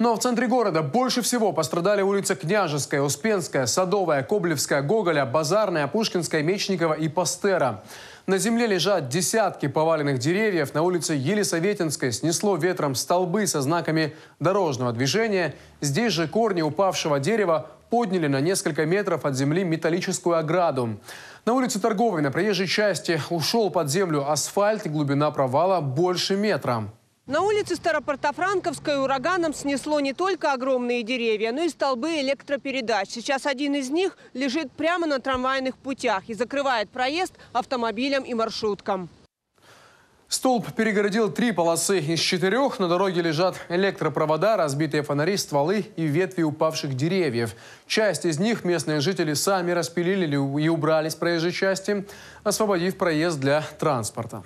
Но в центре города больше всего пострадали улицы Княжеская, Успенская, Садовая, Коблевская, Гоголя, Базарная, Пушкинская, Мечникова и Пастера. На земле лежат десятки поваленных деревьев. На улице Елисаветинской снесло ветром столбы со знаками дорожного движения. Здесь же корни упавшего дерева подняли на несколько метров от земли металлическую ограду. На улице Торговой на проезжей части ушел под землю асфальт и глубина провала больше метра. На улице Старопортофранковской ураганом снесло не только огромные деревья, но и столбы электропередач. Сейчас один из них лежит прямо на трамвайных путях и закрывает проезд автомобилям и маршруткам. Столб перегородил три полосы из четырех. На дороге лежат электропровода, разбитые фонари, стволы и ветви упавших деревьев. Часть из них местные жители сами распилили и убрали с проезжей части, освободив проезд для транспорта.